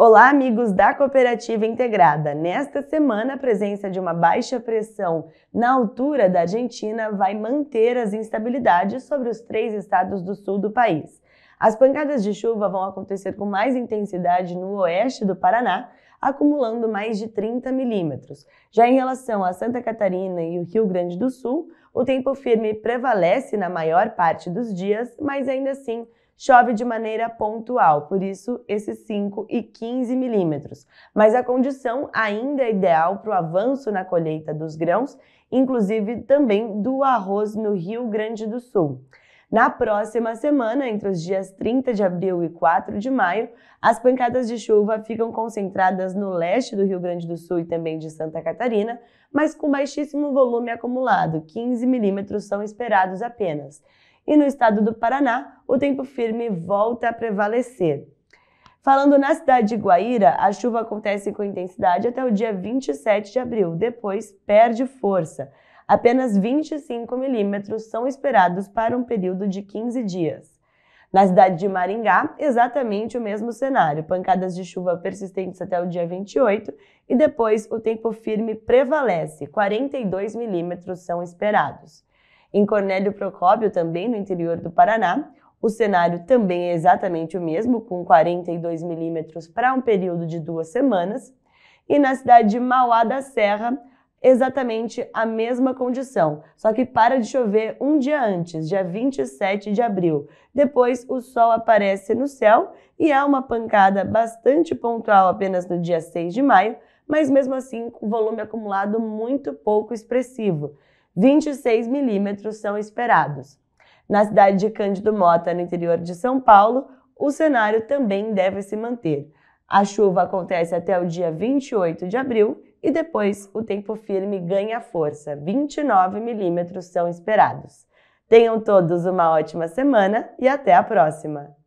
Olá, amigos da Cooperativa Integrada. Nesta semana, a presença de uma baixa pressão na altura da Argentina vai manter as instabilidades sobre os três estados do sul do país. As pancadas de chuva vão acontecer com mais intensidade no oeste do Paraná, acumulando mais de 30 milímetros. Já em relação a Santa Catarina e o Rio Grande do Sul, o tempo firme prevalece na maior parte dos dias, mas ainda assim chove de maneira pontual, por isso esses 5 e 15 milímetros. Mas a condição ainda é ideal para o avanço na colheita dos grãos, inclusive também do arroz no Rio Grande do Sul. Na próxima semana, entre os dias 30 de abril e 4 de maio, as pancadas de chuva ficam concentradas no leste do Rio Grande do Sul e também de Santa Catarina, mas com baixíssimo volume acumulado, 15 milímetros são esperados apenas e no estado do Paraná, o tempo firme volta a prevalecer. Falando na cidade de Guaíra, a chuva acontece com intensidade até o dia 27 de abril, depois perde força. Apenas 25 milímetros são esperados para um período de 15 dias. Na cidade de Maringá, exatamente o mesmo cenário: pancadas de chuva persistentes até o dia 28 e depois o tempo firme prevalece, 42 milímetros são esperados. Em Cornélio Procópio, também no interior do Paraná, o cenário também é exatamente o mesmo, com 42 milímetros para um período de duas semanas. E na cidade de Mauá da Serra, exatamente a mesma condição, só que para de chover um dia antes, dia 27 de abril. Depois o sol aparece no céu e há uma pancada bastante pontual apenas no dia 6 de maio, mas mesmo assim com volume acumulado muito pouco expressivo. 26 milímetros são esperados. Na cidade de Cândido Mota, no interior de São Paulo, o cenário também deve se manter. A chuva acontece até o dia 28 de abril e depois o tempo firme ganha força. 29 milímetros são esperados. Tenham todos uma ótima semana e até a próxima!